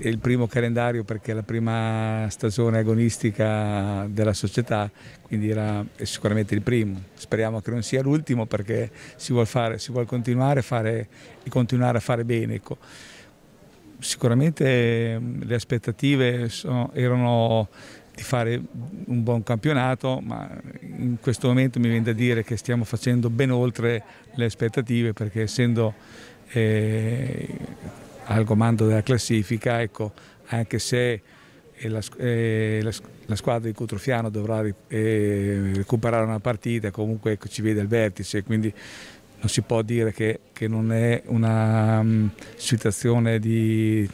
è il primo calendario perché è la prima stagione agonistica della società, quindi era sicuramente il primo. Speriamo che non sia l'ultimo perché si vuole, fare, si vuole continuare, fare, continuare, a fare bene. Ecco. Sicuramente ehm, le aspettative sono, erano di fare un buon campionato, ma in questo momento mi viene da dire che stiamo facendo ben oltre le aspettative perché essendo... Eh, al comando della classifica, ecco, anche se la, eh, la, eh, la, squadra di Cotrofiano dovrà eh, recuperare una partita, comunque ecco, ci vede al vertice, quindi non si può dire che, che non è una um, situazione di,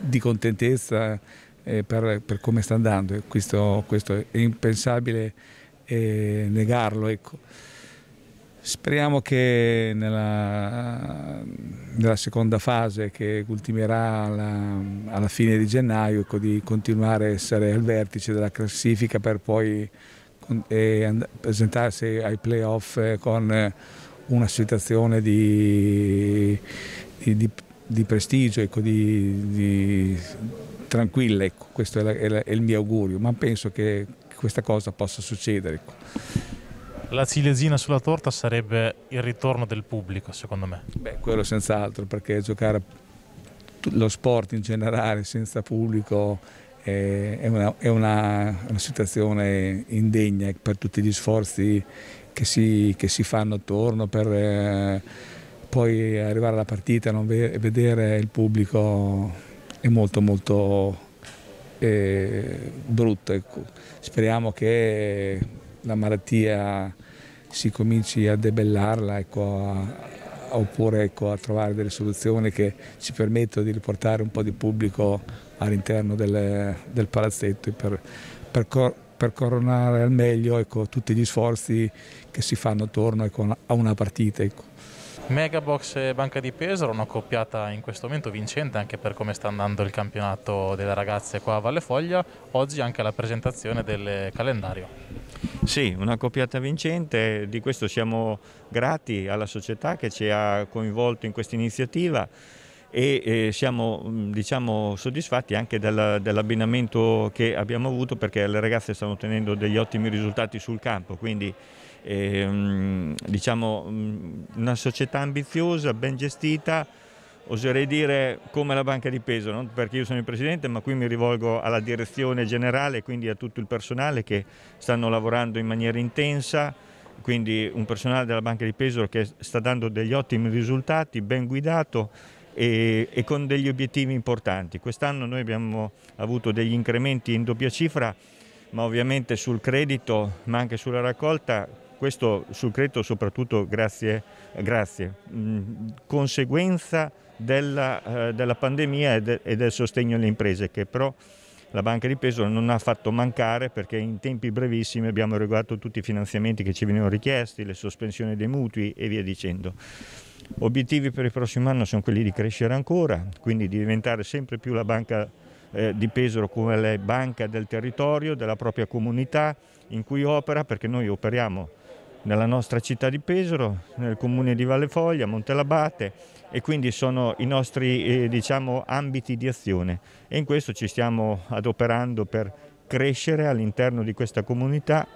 di contentezza eh, per, per, come sta andando, questo, questo è impensabile eh, negarlo. Ecco. Speriamo che nella, nella, seconda fase che ultimerà alla, alla fine di gennaio ecco, di continuare a essere al vertice della classifica per poi con, presentarsi ai playoff eh, con una situazione di, di, di, di prestigio, ecco, di, tranquilla, ecco. questo è, la, è, la, è, il mio augurio, ma penso che questa cosa possa succedere. Ecco la ciliegina sulla torta sarebbe il ritorno del pubblico, secondo me. Beh, quello senz'altro, perché giocare lo sport in generale senza pubblico è, una, è una, una situazione indegna per tutti gli sforzi che si, che si fanno attorno per eh, poi arrivare alla partita e vedere il pubblico è molto molto eh, brutto. Ecco. Speriamo che la malattia si cominci a debellarla ecco, a, oppure ecco, a trovare delle soluzioni che ci permettono di riportare un po' di pubblico all'interno del, del, palazzetto per, per, cor, per coronare al meglio ecco, tutti gli sforzi che si fanno attorno ecco, a una partita. Ecco. Megabox e Banca di Pesaro, una coppiata in questo momento vincente anche per come sta andando il campionato delle ragazze qua a Valle Foglia, oggi anche la presentazione del calendario. Sì, una coppiata vincente, di questo siamo grati alla società che ci ha coinvolto in questa iniziativa e eh, siamo mm, diciamo, soddisfatti anche del, dell'abbinamento che abbiamo avuto perché le ragazze stanno ottenendo degli ottimi risultati sul campo, quindi eh, diciamo, mm, una società ambiziosa, ben gestita, oserei dire come la banca di peso, non perché io sono il presidente, ma qui mi rivolgo alla direzione generale, e quindi a tutto il personale che stanno lavorando in maniera intensa, quindi un personale della banca di peso che sta dando degli ottimi risultati, ben guidato e, e con degli obiettivi importanti. Quest'anno noi abbiamo avuto degli incrementi in doppia cifra, ma ovviamente sul credito, ma anche sulla raccolta, questo sul credito soprattutto grazie, grazie. Mm, conseguenza della, eh, della pandemia e, de, e, del sostegno alle imprese che però la Banca di Pesaro non ha fatto mancare perché in tempi brevissimi abbiamo regolato tutti i finanziamenti che ci venivano richiesti, le sospensioni dei mutui e via dicendo. Obiettivi per il prossimo anno sono quelli di crescere ancora, quindi di diventare sempre più la banca eh, di Pesaro come la banca del territorio, della propria comunità in cui opera, perché noi operiamo nella nostra città di Pesaro, nel comune di Valle Foglia, Montelabate e quindi sono i nostri eh, diciamo, ambiti di azione e in questo ci stiamo adoperando per crescere all'interno di questa comunità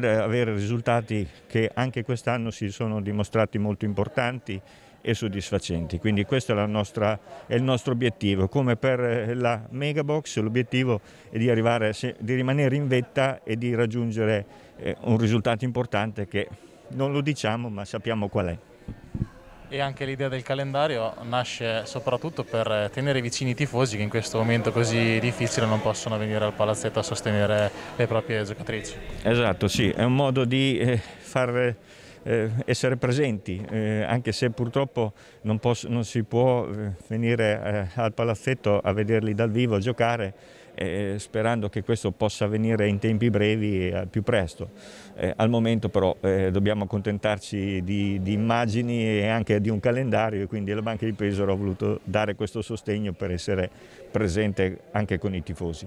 per avere risultati che anche quest'anno si sono dimostrati molto importanti e soddisfacenti. Quindi questo è, nostra, è il nostro obiettivo. Come per eh, la Megabox l'obiettivo è di, arrivare, di rimanere in vetta e di raggiungere eh, un risultato importante che non lo diciamo ma sappiamo qual è e anche l'idea del calendario nasce soprattutto per tenere vicini i tifosi che in questo momento così difficile non possono venire al palazzetto a sostenere le proprie giocatrici. Esatto, sì, è un modo di eh, far eh, essere presenti, eh, anche se purtroppo non, posso, non si può venire al palazzetto a vederli dal vivo a giocare eh, sperando che questo possa avvenire in tempi brevi e al più presto. Eh, al momento però eh, dobbiamo accontentarci di, di, immagini e anche di un calendario e quindi la Banca di Pesaro ha voluto dare questo sostegno per essere presente anche con i tifosi.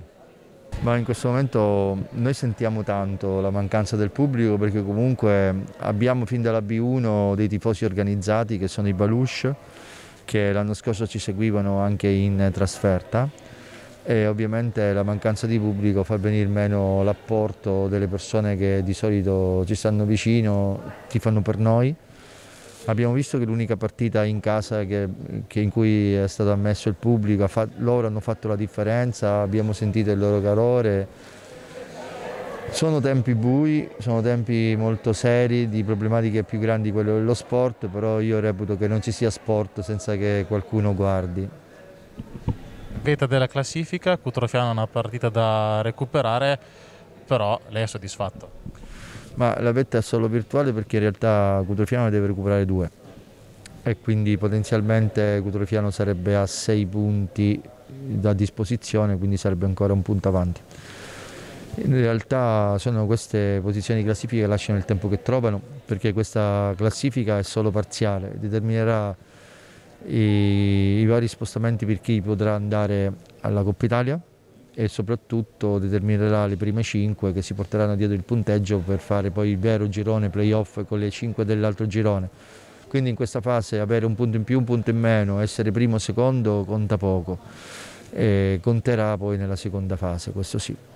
Ma in questo momento noi sentiamo tanto la mancanza del pubblico perché comunque abbiamo fin dalla B1 dei tifosi organizzati che sono i Balush che l'anno scorso ci seguivano anche in trasferta e ovviamente la mancanza di pubblico fa venire meno l'apporto delle persone che di solito ci stanno vicino, ti fanno per noi. Abbiamo visto che l'unica partita in casa che, che in cui è stato ammesso il pubblico, loro hanno fatto la differenza, abbiamo sentito il loro calore. Sono tempi bui, sono tempi molto seri di problematiche più grandi quello dello sport, però io reputo che non ci sia sport senza che qualcuno guardi atleta della classifica, Cutrofiano ha una partita da recuperare, però lei è soddisfatto? Ma la vetta è solo virtuale perché in realtà Cutrofiano ne deve recuperare due e quindi potenzialmente Cutrofiano sarebbe a sei punti da disposizione, quindi sarebbe ancora un punto avanti. In realtà sono queste posizioni di classifica che lasciano il tempo che trovano, perché questa classifica è solo parziale, determinerà i, i vari spostamenti per chi potrà andare alla Coppa Italia e soprattutto determinerà le prime 5 che si porteranno dietro il punteggio per fare poi il vero girone playoff con le 5 dell'altro girone. Quindi in questa fase avere un punto in più, un punto in meno, essere primo o secondo conta poco e conterà poi nella seconda fase, questo sì.